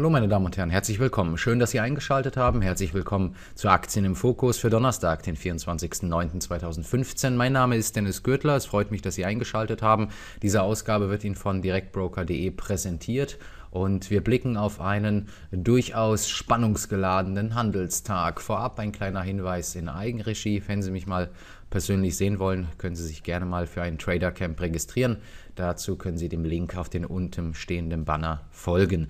Hallo meine Damen und Herren, herzlich willkommen. Schön, dass Sie eingeschaltet haben. Herzlich willkommen zu Aktien im Fokus für Donnerstag, den 24.09.2015. Mein Name ist Dennis Gürtler. Es freut mich, dass Sie eingeschaltet haben. Diese Ausgabe wird Ihnen von direktbroker.de präsentiert. Und wir blicken auf einen durchaus spannungsgeladenen Handelstag. Vorab ein kleiner Hinweis in Eigenregie. Wenn Sie mich mal persönlich sehen wollen, können Sie sich gerne mal für ein Trader Camp registrieren. Dazu können Sie dem Link auf den unten stehenden Banner folgen.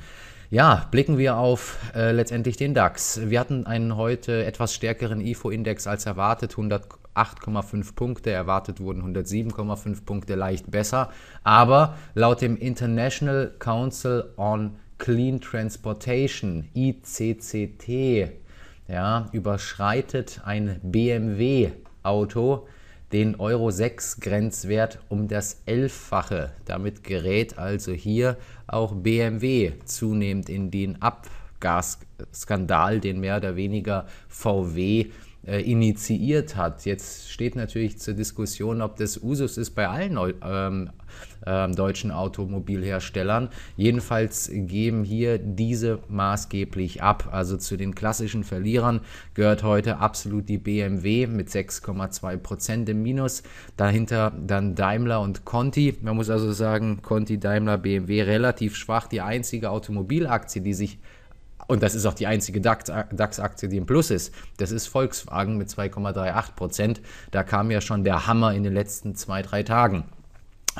Ja, blicken wir auf äh, letztendlich den DAX. Wir hatten einen heute etwas stärkeren IFO-Index als erwartet, 108,5 Punkte, erwartet wurden 107,5 Punkte, leicht besser. Aber laut dem International Council on Clean Transportation, ICCT, ja, überschreitet ein BMW-Auto den Euro 6 Grenzwert um das Elffache. Damit gerät also hier auch BMW zunehmend in den Abgasskandal, den mehr oder weniger VW äh, initiiert hat. Jetzt steht natürlich zur Diskussion, ob das Usus ist bei allen ähm, ähm, deutschen Automobilherstellern. Jedenfalls geben hier diese maßgeblich ab. Also zu den klassischen Verlierern gehört heute absolut die BMW mit 6,2 im Minus. Dahinter dann Daimler und Conti. Man muss also sagen, Conti, Daimler, BMW relativ schwach. Die einzige Automobilaktie, die sich und das ist auch die einzige DAX-Aktie, die im Plus ist. Das ist Volkswagen mit 2,38 Prozent. Da kam ja schon der Hammer in den letzten zwei, drei Tagen.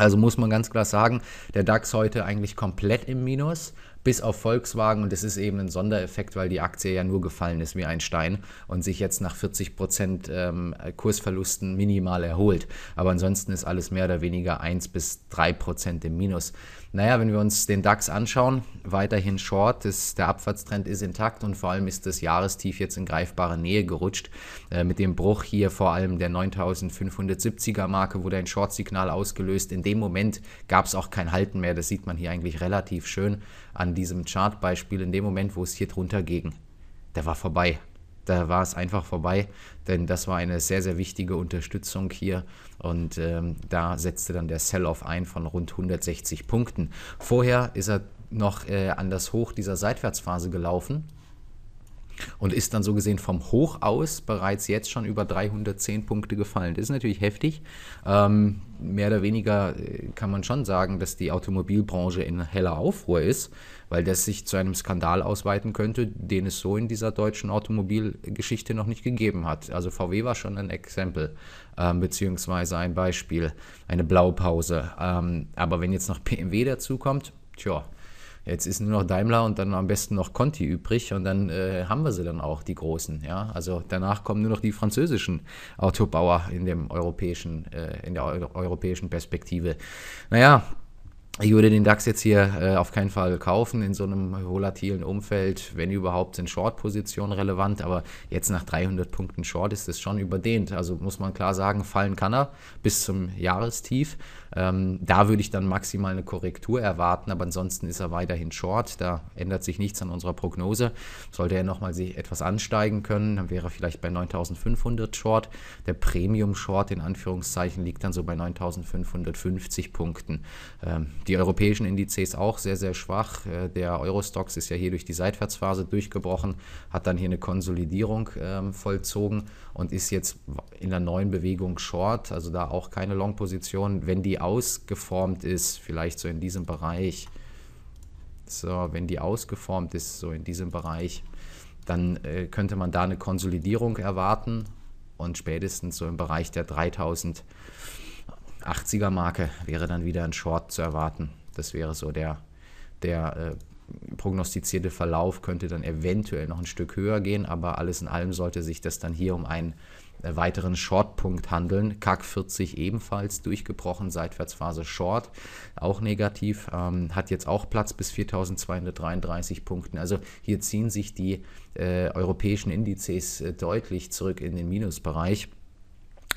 Also muss man ganz klar sagen, der DAX heute eigentlich komplett im Minus bis auf Volkswagen. Und das ist eben ein Sondereffekt, weil die Aktie ja nur gefallen ist wie ein Stein und sich jetzt nach 40 Prozent ähm, Kursverlusten minimal erholt. Aber ansonsten ist alles mehr oder weniger 1 bis 3 Prozent im Minus. Naja, wenn wir uns den DAX anschauen, weiterhin short, das, der Abwärtstrend ist intakt und vor allem ist das Jahrestief jetzt in greifbare Nähe gerutscht. Äh, mit dem Bruch hier vor allem der 9570er Marke wurde ein Short-Signal ausgelöst. In dem Moment gab es auch kein Halten mehr. Das sieht man hier eigentlich relativ schön an an diesem Chartbeispiel, in dem Moment, wo es hier drunter ging, der war vorbei. Da war es einfach vorbei, denn das war eine sehr, sehr wichtige Unterstützung hier und ähm, da setzte dann der Sell-Off ein von rund 160 Punkten. Vorher ist er noch äh, an das Hoch dieser Seitwärtsphase gelaufen und ist dann so gesehen vom Hoch aus bereits jetzt schon über 310 Punkte gefallen. Das ist natürlich heftig. Ähm, mehr oder weniger äh, kann man schon sagen, dass die Automobilbranche in heller Aufruhr ist, weil das sich zu einem Skandal ausweiten könnte, den es so in dieser deutschen Automobilgeschichte noch nicht gegeben hat. Also VW war schon ein Exempel, ähm, beziehungsweise ein Beispiel, eine Blaupause. Ähm, aber wenn jetzt noch BMW dazukommt, tja, Jetzt ist nur noch Daimler und dann am besten noch Conti übrig und dann äh, haben wir sie dann auch, die großen. Ja? Also danach kommen nur noch die französischen Autobauer in, dem europäischen, äh, in der eu europäischen Perspektive. Naja, ich würde den DAX jetzt hier äh, auf keinen Fall kaufen in so einem volatilen Umfeld. Wenn überhaupt, sind Short-Positionen relevant, aber jetzt nach 300 Punkten Short ist es schon überdehnt. Also muss man klar sagen, fallen kann er bis zum Jahrestief. Ähm, da würde ich dann maximal eine Korrektur erwarten, aber ansonsten ist er weiterhin Short. Da ändert sich nichts an unserer Prognose. Sollte er nochmal sich etwas ansteigen können, dann wäre er vielleicht bei 9500 Short. Der Premium-Short in Anführungszeichen liegt dann so bei 9550 Punkten. Ähm, die europäischen Indizes auch sehr, sehr schwach. Äh, der Eurostox ist ja hier durch die Seitwärtsphase durchgebrochen, hat dann hier eine Konsolidierung ähm, vollzogen und ist jetzt in der neuen Bewegung Short, also da auch keine Long-Position. Wenn die ausgeformt ist, vielleicht so in diesem Bereich, so, wenn die ausgeformt ist, so in diesem Bereich, dann äh, könnte man da eine Konsolidierung erwarten und spätestens so im Bereich der 3000 80er Marke wäre dann wieder ein Short zu erwarten. Das wäre so der, der äh, prognostizierte Verlauf, könnte dann eventuell noch ein Stück höher gehen, aber alles in allem sollte sich das dann hier um einen äh, weiteren Shortpunkt handeln. CAC 40 ebenfalls durchgebrochen, Seitwärtsphase Short, auch negativ, ähm, hat jetzt auch Platz bis 4233 Punkten. Also hier ziehen sich die äh, europäischen Indizes äh, deutlich zurück in den Minusbereich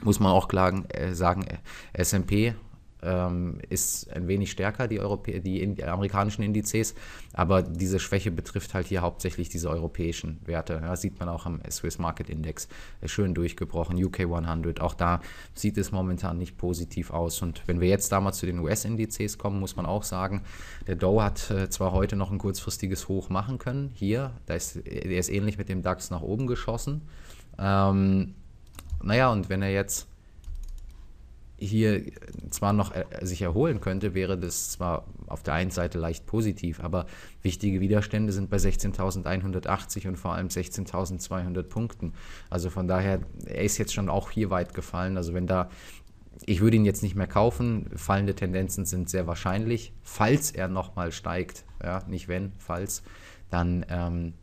muss man auch klagen, äh, sagen, äh, SP ähm, ist ein wenig stärker, die, Europä die, in, die amerikanischen Indizes, aber diese Schwäche betrifft halt hier hauptsächlich diese europäischen Werte. Ja, sieht man auch am Swiss Market Index äh, schön durchgebrochen, UK 100, auch da sieht es momentan nicht positiv aus. Und wenn wir jetzt da mal zu den US-Indizes kommen, muss man auch sagen, der Dow hat äh, zwar heute noch ein kurzfristiges Hoch machen können, hier, da ist, äh, der ist ähnlich mit dem DAX nach oben geschossen. Ähm, naja, und wenn er jetzt hier zwar noch äh, sich erholen könnte, wäre das zwar auf der einen Seite leicht positiv, aber wichtige Widerstände sind bei 16.180 und vor allem 16.200 Punkten. Also von daher, er ist jetzt schon auch hier weit gefallen. Also wenn da, ich würde ihn jetzt nicht mehr kaufen, fallende Tendenzen sind sehr wahrscheinlich. Falls er nochmal steigt, ja, nicht wenn, falls, dann ähm,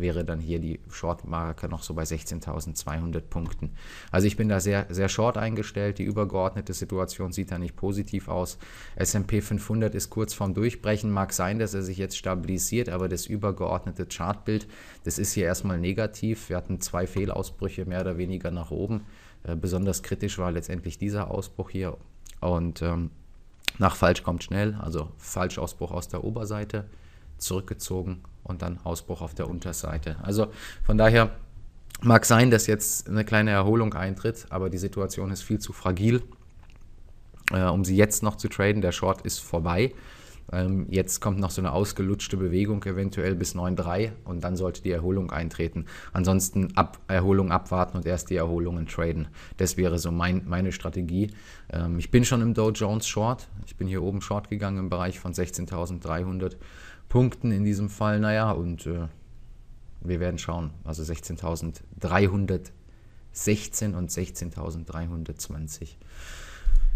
wäre dann hier die Short-Marke noch so bei 16.200 Punkten. Also ich bin da sehr, sehr short eingestellt. Die übergeordnete Situation sieht da nicht positiv aus. S&P 500 ist kurz vorm Durchbrechen. Mag sein, dass er sich jetzt stabilisiert, aber das übergeordnete Chartbild, das ist hier erstmal negativ. Wir hatten zwei Fehlausbrüche mehr oder weniger nach oben. Äh, besonders kritisch war letztendlich dieser Ausbruch hier und ähm, nach falsch kommt schnell, also Falschausbruch aus der Oberseite zurückgezogen und dann Ausbruch auf der Unterseite. Also von daher mag sein, dass jetzt eine kleine Erholung eintritt, aber die Situation ist viel zu fragil, äh, um sie jetzt noch zu traden. Der Short ist vorbei. Ähm, jetzt kommt noch so eine ausgelutschte Bewegung eventuell bis 9,3 und dann sollte die Erholung eintreten. Ansonsten ab, Erholung abwarten und erst die Erholungen traden. Das wäre so mein, meine Strategie. Ähm, ich bin schon im Dow Jones Short. Ich bin hier oben Short gegangen im Bereich von 16.300 Punkten in diesem Fall. Naja, und äh, wir werden schauen. Also 16.316 und 16.320.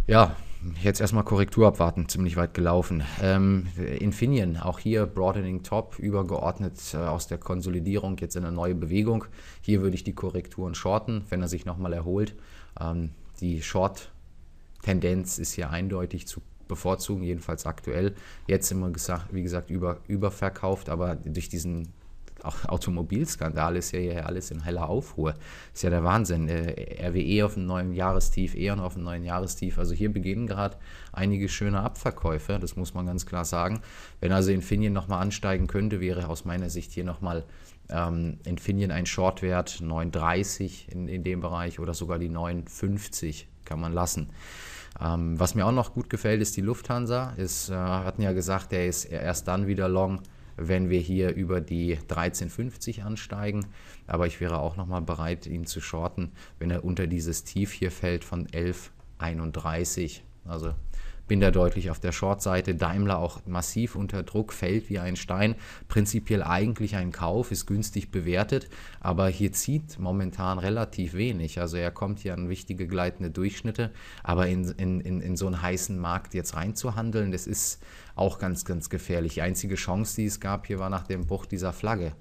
Ja, jetzt erstmal Korrektur abwarten, ziemlich weit gelaufen. Ähm, Infineon, auch hier Broadening Top, übergeordnet äh, aus der Konsolidierung jetzt in eine neue Bewegung. Hier würde ich die Korrekturen shorten, wenn er sich nochmal erholt. Ähm, die Short-Tendenz ist hier eindeutig zu bevorzugen, jedenfalls aktuell. Jetzt sind wir, gesagt, wie gesagt, über, überverkauft, aber durch diesen Automobilskandal ist ja hier alles in heller Aufruhr. Ist ja der Wahnsinn. Äh, RWE auf einem neuen Jahrestief, E.ON auf einem neuen Jahrestief. Also hier beginnen gerade einige schöne Abverkäufe, das muss man ganz klar sagen. Wenn also Infineon nochmal ansteigen könnte, wäre aus meiner Sicht hier nochmal ähm, Infineon ein Shortwert 9,30 in, in dem Bereich oder sogar die 9,50 kann man lassen. Ähm, was mir auch noch gut gefällt, ist die Lufthansa. Ist, äh, hatten ja gesagt, der ist erst dann wieder long, wenn wir hier über die 13,50 ansteigen. Aber ich wäre auch nochmal bereit, ihn zu shorten, wenn er unter dieses Tief hier fällt von 11,31. Also bin da deutlich auf der Short-Seite. Daimler auch massiv unter Druck, fällt wie ein Stein. Prinzipiell eigentlich ein Kauf, ist günstig bewertet, aber hier zieht momentan relativ wenig. Also er kommt hier an wichtige gleitende Durchschnitte, aber in, in, in, in so einen heißen Markt jetzt reinzuhandeln, das ist auch ganz, ganz gefährlich. Die einzige Chance, die es gab hier, war nach dem Bruch dieser Flagge.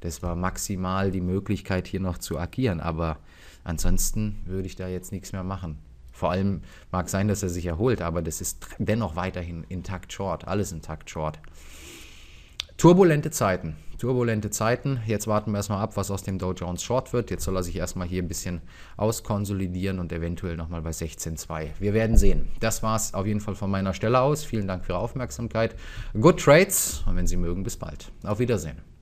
Das war maximal die Möglichkeit, hier noch zu agieren. Aber ansonsten würde ich da jetzt nichts mehr machen. Vor allem mag sein, dass er sich erholt, aber das ist dennoch weiterhin intakt short, alles intakt short. Turbulente Zeiten, turbulente Zeiten. Jetzt warten wir erstmal ab, was aus dem Dow Jones Short wird. Jetzt soll er sich erstmal hier ein bisschen auskonsolidieren und eventuell nochmal bei 16,2. Wir werden sehen. Das war es auf jeden Fall von meiner Stelle aus. Vielen Dank für Ihre Aufmerksamkeit. Good Trades und wenn Sie mögen, bis bald. Auf Wiedersehen.